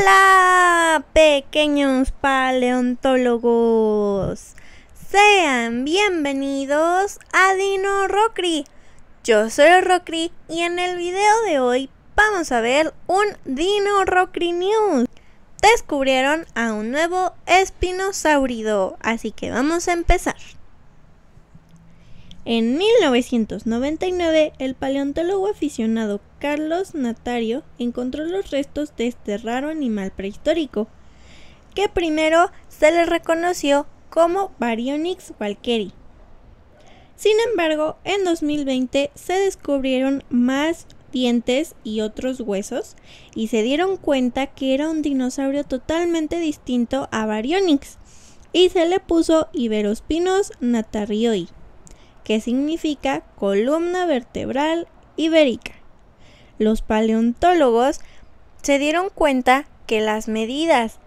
Hola, pequeños paleontólogos. Sean bienvenidos a Dino Rocri. Yo soy Rocri y en el video de hoy vamos a ver un Dino Rocri News. Descubrieron a un nuevo espinosaurido, así que vamos a empezar. En 1999, el paleontólogo aficionado Carlos Natario encontró los restos de este raro animal prehistórico, que primero se le reconoció como Baryonyx Valkyrie. Sin embargo, en 2020 se descubrieron más dientes y otros huesos y se dieron cuenta que era un dinosaurio totalmente distinto a Baryonyx y se le puso Iberospinos natarioi que significa columna vertebral ibérica. Los paleontólogos se dieron cuenta que las medidas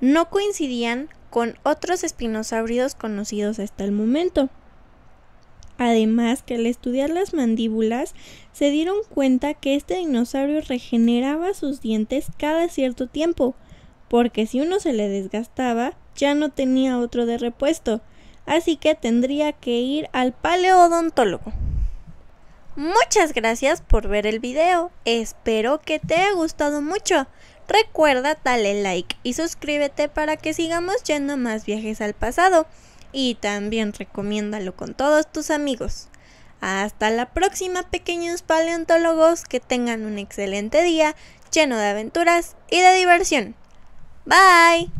no coincidían con otros espinosaurios conocidos hasta el momento. Además que al estudiar las mandíbulas se dieron cuenta que este dinosaurio regeneraba sus dientes cada cierto tiempo, porque si uno se le desgastaba ya no tenía otro de repuesto, así que tendría que ir al paleodontólogo. Muchas gracias por ver el video, espero que te haya gustado mucho. Recuerda darle like y suscríbete para que sigamos yendo más viajes al pasado y también recomiéndalo con todos tus amigos. Hasta la próxima pequeños paleontólogos, que tengan un excelente día lleno de aventuras y de diversión. Bye.